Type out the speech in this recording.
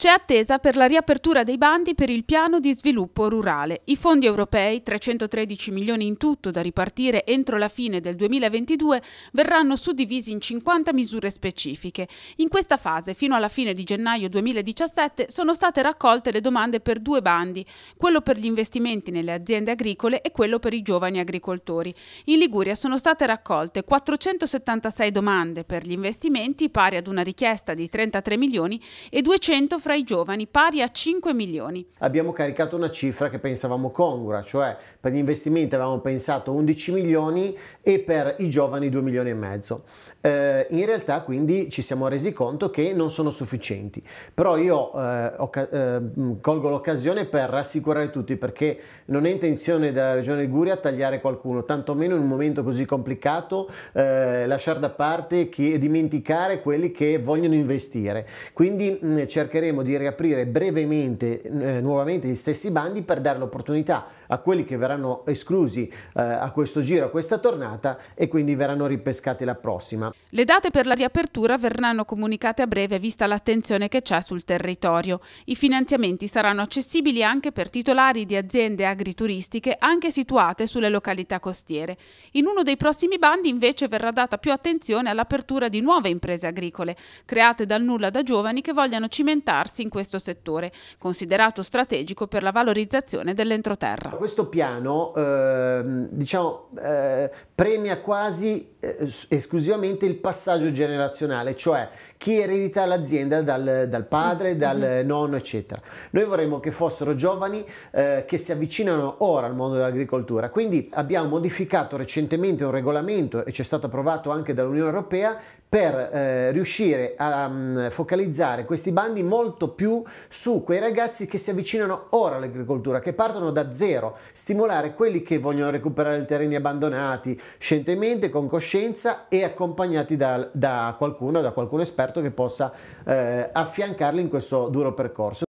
C'è attesa per la riapertura dei bandi per il piano di sviluppo rurale. I fondi europei, 313 milioni in tutto da ripartire entro la fine del 2022, verranno suddivisi in 50 misure specifiche. In questa fase, fino alla fine di gennaio 2017, sono state raccolte le domande per due bandi, quello per gli investimenti nelle aziende agricole e quello per i giovani agricoltori. In Liguria sono state raccolte 476 domande per gli investimenti, pari ad una richiesta di 33 milioni e 200 fra fra i giovani, pari a 5 milioni. Abbiamo caricato una cifra che pensavamo congrua, cioè per gli investimenti avevamo pensato 11 milioni e per i giovani 2 milioni e mezzo. Eh, in realtà quindi ci siamo resi conto che non sono sufficienti, però io eh, ho, eh, colgo l'occasione per rassicurare tutti perché non è intenzione della regione Liguria tagliare qualcuno, tantomeno in un momento così complicato eh, lasciare da parte e dimenticare quelli che vogliono investire. Quindi mh, cercheremo cercheremo di riaprire brevemente eh, nuovamente gli stessi bandi per dare l'opportunità a quelli che verranno esclusi eh, a questo giro, a questa tornata e quindi verranno ripescati la prossima. Le date per la riapertura verranno comunicate a breve vista l'attenzione che c'è sul territorio. I finanziamenti saranno accessibili anche per titolari di aziende agrituristiche anche situate sulle località costiere. In uno dei prossimi bandi invece verrà data più attenzione all'apertura di nuove imprese agricole create dal nulla da giovani che vogliano cimentarsi svilupparsi in questo settore, considerato strategico per la valorizzazione dell'entroterra. Questo piano eh, diciamo, eh, premia quasi eh, esclusivamente il passaggio generazionale, cioè chi eredita l'azienda dal, dal padre, dal mm-hmm. nonno, eccetera. Noi vorremmo che fossero giovani eh, che si avvicinano ora al mondo dell'agricoltura, quindi abbiamo modificato recentemente un regolamento e c'è stato approvato anche dall'Unione Europea per eh, riuscire a um, focalizzare questi bandi molto più su quei ragazzi che si avvicinano ora all'agricoltura, che partono da zero, stimolare quelli che vogliono recuperare i terreni abbandonati, scientemente, con coscienza, conoscenza e accompagnati da, da qualcuno, da qualcuno esperto che possa eh, affiancarli in questo duro percorso.